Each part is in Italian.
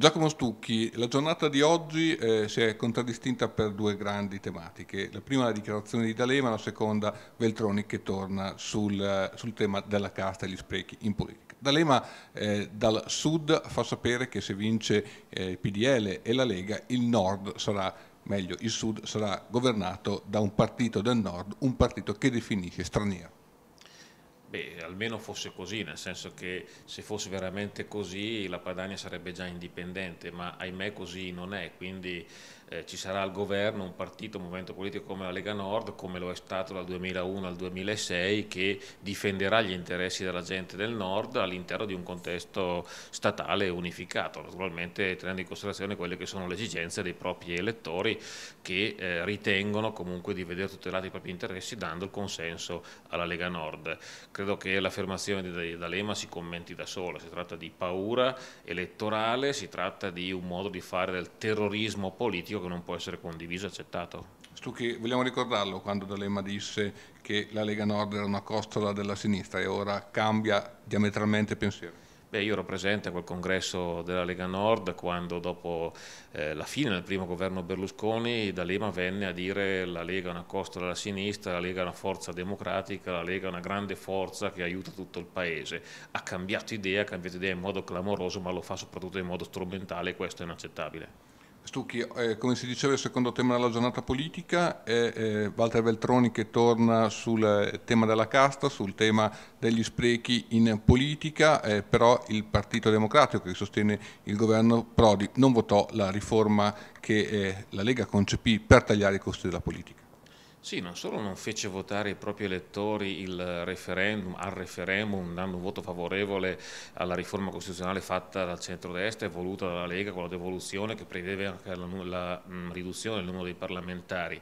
Giacomo Stucchi, la giornata di oggi eh, si è contraddistinta per due grandi tematiche. La prima la dichiarazione di D'Alema, la seconda Veltroni che torna sul, eh, sul tema della casta e gli sprechi in politica. D'Alema eh, dal sud fa sapere che se vince eh, PDL e la Lega il nord sarà meglio il sud sarà governato da un partito del nord, un partito che definisce straniero. Beh, almeno fosse così, nel senso che se fosse veramente così la Padania sarebbe già indipendente, ma ahimè così non è, quindi eh, ci sarà al governo un partito, un movimento politico come la Lega Nord, come lo è stato dal 2001 al 2006, che difenderà gli interessi della gente del Nord all'interno di un contesto statale unificato, naturalmente tenendo in considerazione quelle che sono le esigenze dei propri elettori che eh, ritengono comunque di vedere tutelati i propri interessi dando il consenso alla Lega Nord credo che l'affermazione di D'Alema si commenti da sola, si tratta di paura elettorale, si tratta di un modo di fare del terrorismo politico che non può essere condiviso e accettato. Stucchi, vogliamo ricordarlo quando D'Alema disse che la Lega Nord era una costola della sinistra e ora cambia diametralmente pensiero? Beh, io ero presente a quel congresso della Lega Nord quando dopo eh, la fine del primo governo Berlusconi D'Alema venne a dire la Lega è una costola della sinistra, la Lega è una forza democratica, la Lega è una grande forza che aiuta tutto il paese. Ha cambiato idea, ha cambiato idea in modo clamoroso ma lo fa soprattutto in modo strumentale e questo è inaccettabile. Stucchi, eh, come si diceva il secondo tema della giornata politica è eh, Walter Veltroni che torna sul eh, tema della casta, sul tema degli sprechi in politica, eh, però il Partito Democratico che sostiene il governo Prodi non votò la riforma che eh, la Lega concepì per tagliare i costi della politica. Sì, non solo non fece votare i propri elettori referendum, al referendum dando un voto favorevole alla riforma costituzionale fatta dal centrodestra e voluta dalla Lega con la devoluzione che prevedeva anche la, la mh, mm, riduzione del numero dei parlamentari,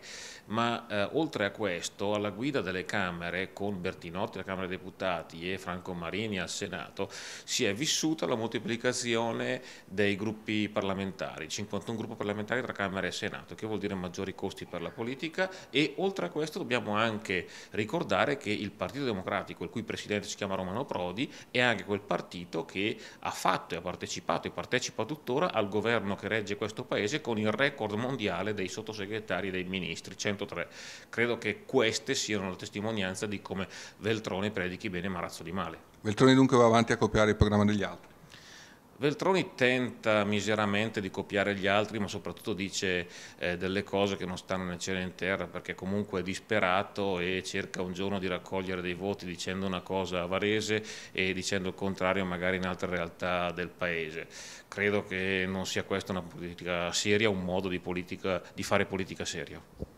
ma eh, oltre a questo alla guida delle Camere con Bertinotti alla Camera dei Deputati e Franco Marini al Senato si è vissuta la moltiplicazione dei gruppi parlamentari, 51 gruppi parlamentari tra Camera e Senato, che vuol dire maggiori costi per la politica e oltre oltre a questo dobbiamo anche ricordare che il Partito Democratico, il cui presidente si chiama Romano Prodi, è anche quel partito che ha fatto e ha partecipato e partecipa tuttora al governo che regge questo paese con il record mondiale dei sottosegretari e dei ministri, 103. Credo che queste siano la testimonianza di come Veltroni predichi bene Marazzo di male. Veltroni dunque va avanti a copiare il programma degli altri. Veltroni tenta miseramente di copiare gli altri, ma soprattutto dice eh, delle cose che non stanno nel cielo e in terra, perché comunque è disperato e cerca un giorno di raccogliere dei voti dicendo una cosa a Varese e dicendo il contrario magari in altre realtà del paese. Credo che non sia questa una politica seria, un modo di, politica, di fare politica seria.